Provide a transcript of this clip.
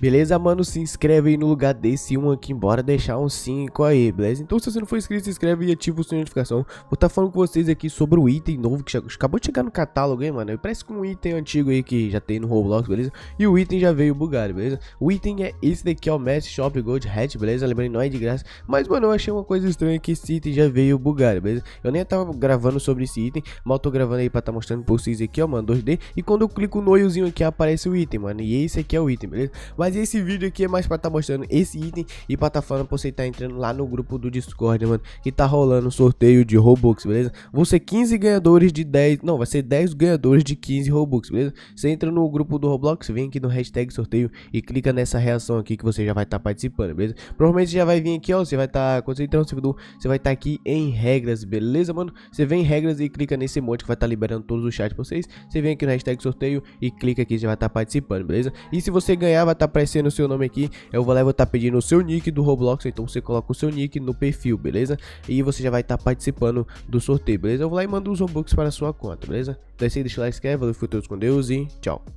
Beleza, mano? Se inscreve aí no lugar desse 1 um aqui, embora deixar um 5 aí, beleza? Então se você não for inscrito, se inscreve e ativa o sininho de notificação. Vou estar tá falando com vocês aqui sobre o item novo que chegou, acabou de chegar no catálogo, hein, mano? Parece com um item antigo aí que já tem no Roblox, beleza? E o item já veio bugado, beleza? O item é esse daqui, ó, Match Shop Gold Hat, beleza? Lembrando, não é de graça. Mas, mano, eu achei uma coisa estranha que esse item já veio bugado, beleza? Eu nem tava gravando sobre esse item, mas eu tô gravando aí pra estar tá mostrando pra vocês aqui, ó, mano, 2D. E quando eu clico no olhozinho aqui, aparece o item, mano. E esse aqui é o item, beleza? Mas, mas esse vídeo aqui é mais pra estar tá mostrando esse item e pra estar tá falando pra você estar tá entrando lá no grupo do Discord, mano. Que tá rolando sorteio de Robux, beleza? Vão ser 15 ganhadores de 10. Não, vai ser 10 ganhadores de 15 Robux, beleza? Você entra no grupo do Roblox, vem aqui no hashtag sorteio e clica nessa reação aqui que você já vai estar tá participando, beleza? Provavelmente já vai vir aqui, ó. Você vai tá estar. quando você entrar no servidor, você vai estar tá aqui em regras, beleza, mano? Você vem em regras e clica nesse monte que vai estar liberando todos os chats pra vocês. Você vem aqui no hashtag sorteio e clica aqui, já vai estar participando, beleza? E se você ganhar, vai estar aparecendo o seu nome aqui, eu vou lá e vou estar tá pedindo o seu nick do Roblox, então você coloca o seu nick no perfil, beleza? E você já vai estar tá participando do sorteio, beleza? Eu vou lá e mando os Robux para a sua conta, beleza? Então é isso aí, deixa o like, se inscreve, valeu, fui todos com Deus e tchau.